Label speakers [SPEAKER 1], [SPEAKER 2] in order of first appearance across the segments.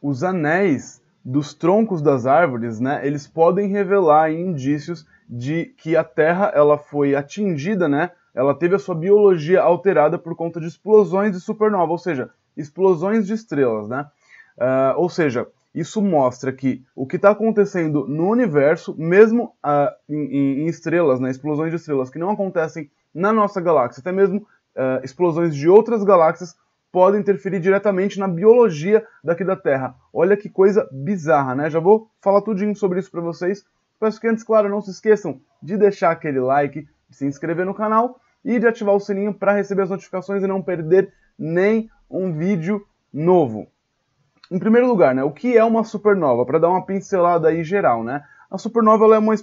[SPEAKER 1] os anéis dos troncos das árvores, né, eles podem revelar indícios de que a Terra ela foi atingida, né, ela teve a sua biologia alterada por conta de explosões de supernova, ou seja, explosões de estrelas, né? Uh, ou seja, isso mostra que o que está acontecendo no universo, mesmo uh, em, em, estrelas, né, explosões de estrelas que não acontecem na nossa galáxia, até mesmo uh, explosões de outras galáxias, podem interferir diretamente na biologia daqui da Terra. Olha que coisa bizarra, né? Já vou falar tudinho sobre isso para vocês. Peço que antes, claro, não se esqueçam de deixar aquele like, de se inscrever no canal e de ativar o sininho para receber as notificações e não perder nem um vídeo novo. Em primeiro lugar, né, o que é uma supernova? Para dar uma pincelada aí geral, né? A supernova é uma é,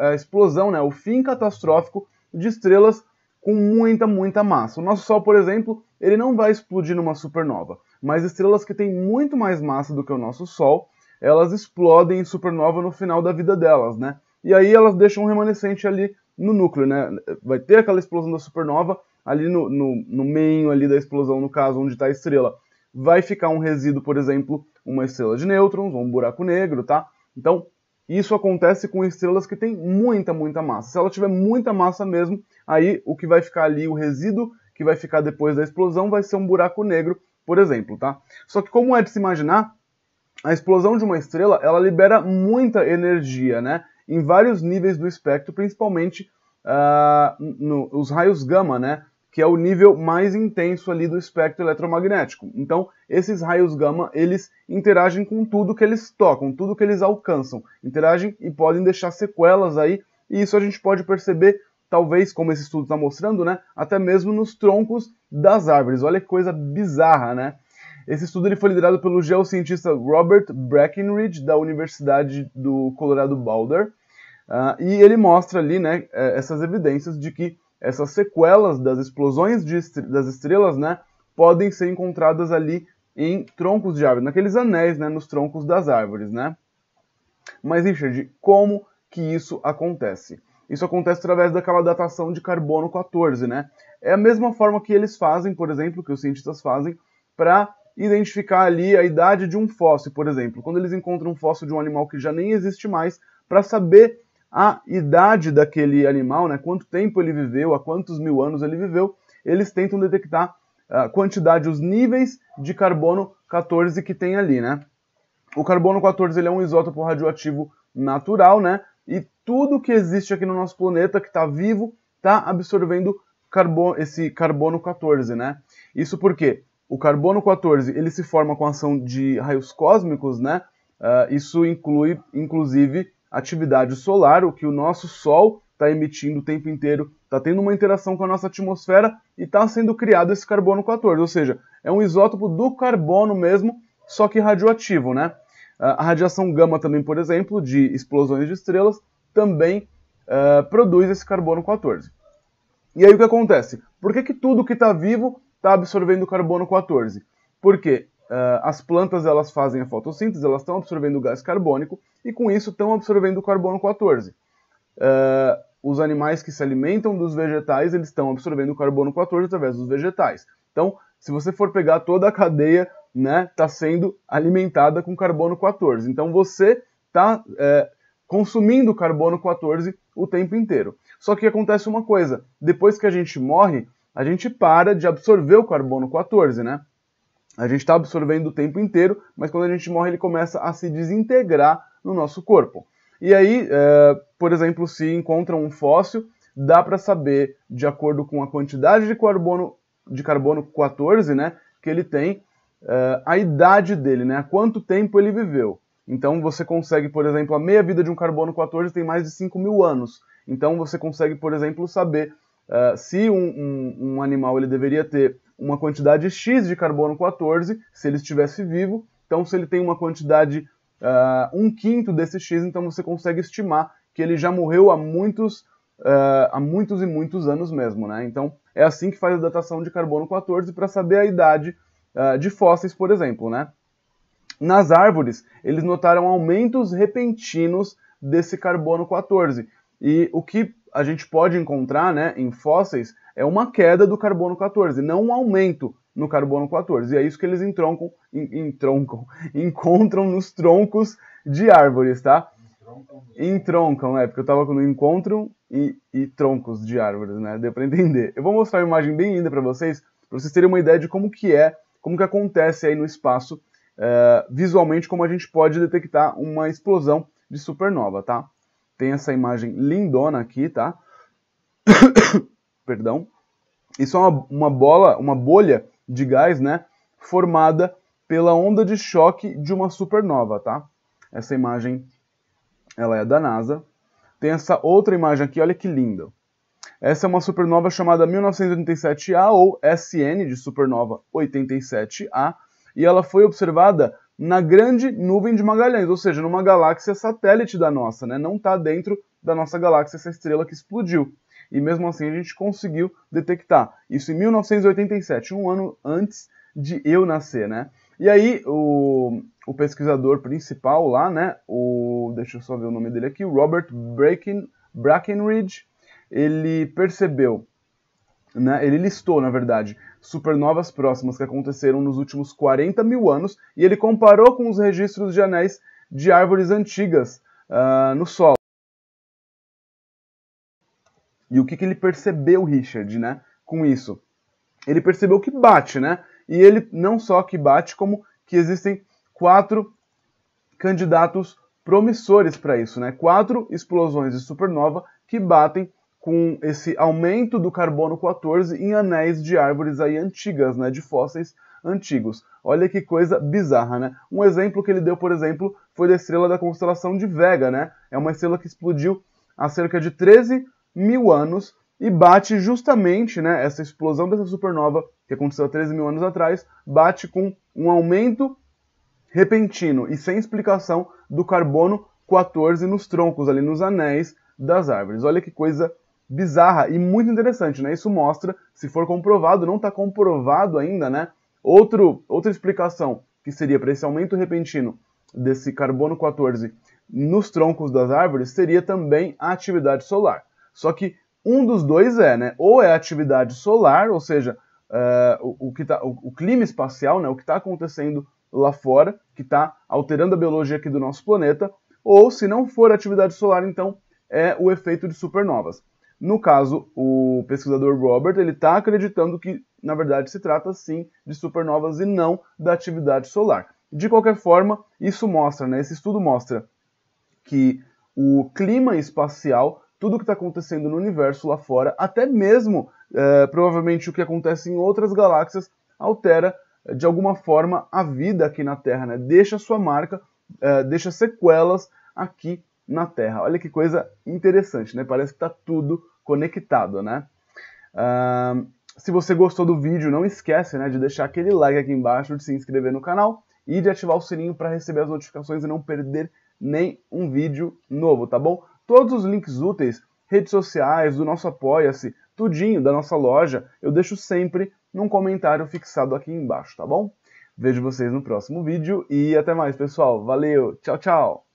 [SPEAKER 1] é, é explosão, né, o fim catastrófico de estrelas com muita, muita massa. O nosso Sol, por exemplo, ele não vai explodir numa supernova, mas estrelas que têm muito mais massa do que o nosso Sol, elas explodem em supernova no final da vida delas, né? E aí elas deixam um remanescente ali no núcleo, né? Vai ter aquela explosão da supernova ali no, no, no meio ali da explosão, no caso, onde está a estrela. Vai ficar um resíduo, por exemplo, uma estrela de nêutrons ou um buraco negro, tá? Então, isso acontece com estrelas que têm muita, muita massa. Se ela tiver muita massa mesmo, aí o que vai ficar ali, o resíduo que vai ficar depois da explosão vai ser um buraco negro, por exemplo, tá? Só que como é de se imaginar, a explosão de uma estrela, ela libera muita energia, né? Em vários níveis do espectro, principalmente uh, no, os raios gama, né? Que é o nível mais intenso ali do espectro eletromagnético. Então, esses raios gama, eles interagem com tudo que eles tocam, tudo que eles alcançam. Interagem e podem deixar sequelas aí, e isso a gente pode perceber talvez, como esse estudo está mostrando, né, até mesmo nos troncos das árvores. Olha que coisa bizarra, né? Esse estudo ele foi liderado pelo geocientista Robert Breckinridge, da Universidade do Colorado Boulder, uh, e ele mostra ali né, é, essas evidências de que essas sequelas das explosões estre das estrelas né, podem ser encontradas ali em troncos de árvores, naqueles anéis, né, nos troncos das árvores. Né? Mas, Richard, como que isso acontece? Isso acontece através daquela datação de carbono 14, né? É a mesma forma que eles fazem, por exemplo, que os cientistas fazem, para identificar ali a idade de um fóssil, por exemplo. Quando eles encontram um fóssil de um animal que já nem existe mais, para saber a idade daquele animal, né? Quanto tempo ele viveu, há quantos mil anos ele viveu, eles tentam detectar ah, a quantidade, os níveis de carbono 14 que tem ali, né? O carbono 14 ele é um isótopo radioativo natural, né? E tudo que existe aqui no nosso planeta que está vivo está absorvendo carbono, esse carbono 14, né? Isso porque o carbono 14 ele se forma com a ação de raios cósmicos, né? Uh, isso inclui, inclusive, atividade solar, o que o nosso Sol está emitindo o tempo inteiro, está tendo uma interação com a nossa atmosfera e está sendo criado esse carbono 14, ou seja, é um isótopo do carbono mesmo, só que radioativo, né? Ah, a radiação gama também, por exemplo, de explosões de estrelas, também uh, produz esse carbono 14. E aí o que acontece? Por que, que tudo que está vivo está absorvendo carbono 14? Porque uh, as plantas elas fazem a fotossíntese, elas estão absorvendo gás carbônico e com isso estão absorvendo carbono 14. Uh, os animais que se alimentam dos vegetais, eles estão absorvendo carbono 14 através dos vegetais. Então, se você for pegar toda a cadeia né, está sendo alimentada com carbono 14. Então você está é, consumindo carbono 14 o tempo inteiro. Só que acontece uma coisa: depois que a gente morre, a gente para de absorver o carbono 14, né? A gente está absorvendo o tempo inteiro, mas quando a gente morre, ele começa a se desintegrar no nosso corpo. E aí, é, por exemplo, se encontra um fóssil, dá para saber, de acordo com a quantidade de carbono, de carbono 14, né, que ele tem, uh, a idade dele, né? Há quanto tempo ele viveu. Então você consegue, por exemplo, a meia-vida de um carbono 14 tem mais de 5 mil anos. Então você consegue, por exemplo, saber uh, se um, um, um, animal ele deveria ter uma quantidade X de carbono 14 se ele estivesse vivo. Então se ele tem uma quantidade uh, um quinto desse X, então você consegue estimar que ele já morreu há muitos, uh, há muitos e muitos anos mesmo, né? Então é assim que faz a datação de carbono 14 para saber a idade ah, de fósseis, por exemplo, né? Nas árvores, eles notaram aumentos repentinos desse carbono 14. E o que a gente pode encontrar né, em fósseis é uma queda do carbono 14, não um aumento no carbono 14. E é isso que eles entroncam, entroncam, encontram nos troncos de árvores, tá? Entroncam, é, porque eu tava no encontro e, e troncos de árvores, né? Deu para entender. Eu vou mostrar uma imagem bem linda para vocês, para vocês terem uma ideia de como que é como que acontece aí no espaço eh, visualmente, como a gente pode detectar uma explosão de supernova, tá? Tem essa imagem lindona aqui, tá? Perdão. Isso é uma, uma bola, uma bolha de gás, né? Formada pela onda de choque de uma supernova, tá? Essa imagem, ela é da NASA. Tem essa outra imagem aqui, olha que linda. Essa é uma supernova chamada 1987A ou SN de supernova 87A, e ela foi observada na Grande Nuvem de Magalhães, ou seja, numa galáxia satélite da nossa, né? Não está dentro da nossa galáxia essa estrela que explodiu. E mesmo assim a gente conseguiu detectar. Isso em 1987, um ano antes de eu nascer, né? E aí o, o pesquisador principal lá, né? O, deixa eu só ver o nome dele aqui, Robert Bracken, Brackenridge, ele percebeu, né, ele listou, na verdade, supernovas próximas que aconteceram nos últimos 40 mil anos e ele comparou com os registros de anéis de árvores antigas uh, no solo. E o que, que ele percebeu, Richard, né, com isso? Ele percebeu que bate, né? E ele não só que bate, como que existem quatro candidatos promissores para isso, né? Quatro explosões de supernova que batem com esse aumento do carbono 14 em anéis de árvores aí antigas, né, de fósseis antigos. Olha que coisa bizarra, né? Um exemplo que ele deu, por exemplo, foi da estrela da constelação de Vega, né? É uma estrela que explodiu há cerca de 13 mil anos e bate justamente, né, essa explosão dessa supernova que aconteceu há 13 mil anos atrás, bate com um aumento repentino e sem explicação do carbono 14 nos troncos ali, nos anéis das árvores. Olha que coisa bizarra e muito interessante, né? Isso mostra, se for comprovado, não está comprovado ainda, né? Outro, outra explicação que seria para esse aumento repentino desse carbono 14 nos troncos das árvores seria também a atividade solar. Só que um dos dois é, né? Ou é a atividade solar, ou seja, uh, o, o, que tá, o, o, clima espacial, né? O que está acontecendo lá fora, que está alterando a biologia aqui do nosso planeta, ou se não for atividade solar, então é o efeito de supernovas. No caso, o pesquisador Robert ele está acreditando que, na verdade, se trata sim de supernovas e não da atividade solar. De qualquer forma, isso mostra, né, esse estudo mostra que o clima espacial, tudo o que está acontecendo no universo lá fora, até mesmo é, provavelmente o que acontece em outras galáxias, altera eh, de alguma forma a vida aqui na Terra, né? deixa sua marca, é, deixa sequelas aqui na Terra. Olha que coisa interessante, né? Parece que está tudo conectado, né? Uh, se você gostou do vídeo, não esquece né, de deixar aquele like aqui embaixo, de se inscrever no canal e de ativar o sininho para receber as notificações e não perder nem um vídeo novo, tá bom? Todos os links úteis, redes sociais, do nosso Apoia-se, tudinho da nossa loja, eu deixo sempre num comentário fixado aqui embaixo, tá bom? Vejo vocês no próximo vídeo e até mais, pessoal. Valeu, tchau, tchau!